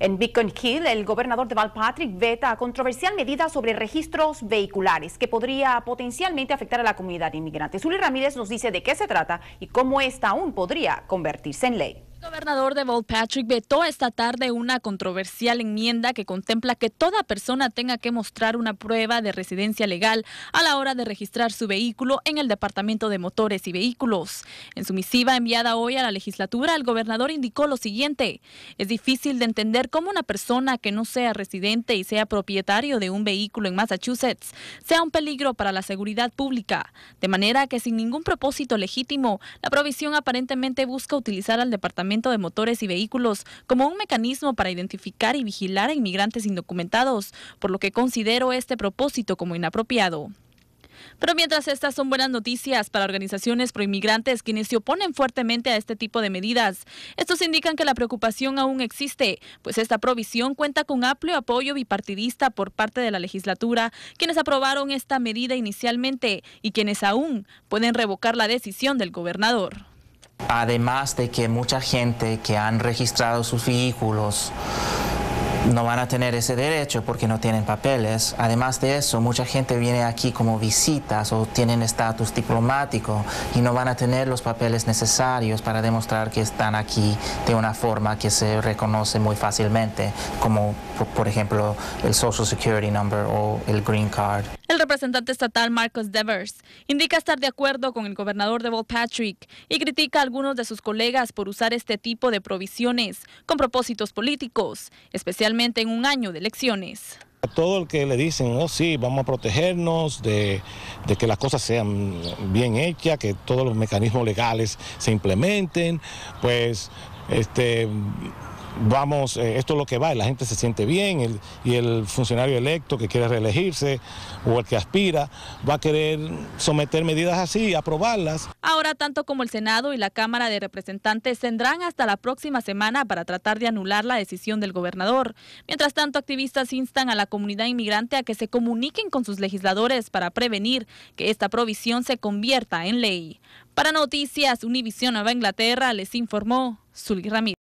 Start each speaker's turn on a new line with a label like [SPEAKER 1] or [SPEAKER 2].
[SPEAKER 1] En Beacon Hill, el gobernador de Valpatrick veta controversial medida sobre registros vehiculares que podría potencialmente afectar a la comunidad inmigrante. Julie Ramírez nos dice de qué se trata y cómo esta aún podría convertirse en ley gobernador de Patrick vetó esta tarde una controversial enmienda que contempla que toda persona tenga que mostrar una prueba de residencia legal a la hora de registrar su vehículo en el Departamento de Motores y Vehículos. En su misiva enviada hoy a la legislatura, el gobernador indicó lo siguiente. Es difícil de entender cómo una persona que no sea residente y sea propietario de un vehículo en Massachusetts sea un peligro para la seguridad pública, de manera que sin ningún propósito legítimo, la provisión aparentemente busca utilizar al Departamento de Motores y Vehículos como un mecanismo para identificar y vigilar a inmigrantes indocumentados, por lo que considero este propósito como inapropiado. Pero mientras estas son buenas noticias para organizaciones proinmigrantes quienes se oponen fuertemente a este tipo de medidas, estos indican que la preocupación aún existe, pues esta provisión cuenta con amplio apoyo bipartidista por parte de la legislatura, quienes aprobaron esta medida inicialmente y quienes aún pueden revocar la decisión del
[SPEAKER 2] gobernador. Además de que mucha gente que han registrado sus vehículos no van a tener ese derecho porque no tienen papeles. Además de eso, mucha gente viene aquí como visitas o tienen estatus diplomático y no van a tener los papeles necesarios para demostrar que están aquí de una forma que se reconoce muy fácilmente, como por ejemplo el Social Security Number o el Green Card.
[SPEAKER 1] El representante estatal Marcos Devers indica estar de acuerdo con el gobernador de Patrick y critica a algunos de sus colegas por usar este tipo de provisiones con propósitos políticos, especialmente en un año de elecciones.
[SPEAKER 3] A todo el que le dicen, oh sí, vamos a protegernos de, de, que las cosas sean bien hechas, que todos los mecanismos legales se implementen, pues este, vamos, eh, esto es lo que va, la gente se siente bien, y el funcionario electo que quiere reelegirse o el que aspira va a querer someter medidas así, aprobarlas.
[SPEAKER 1] Ahora, tanto como el Senado y la Cámara de Representantes tendrán hasta la próxima semana para tratar de anular la decisión del gobernador. Mientras tanto, activistas instan a la comunidad inmigrante a que se comuniquen con sus legisladores para prevenir que esta provisión se convierta en ley. Para Noticias Univision Nueva Inglaterra les informó Zully Ramírez.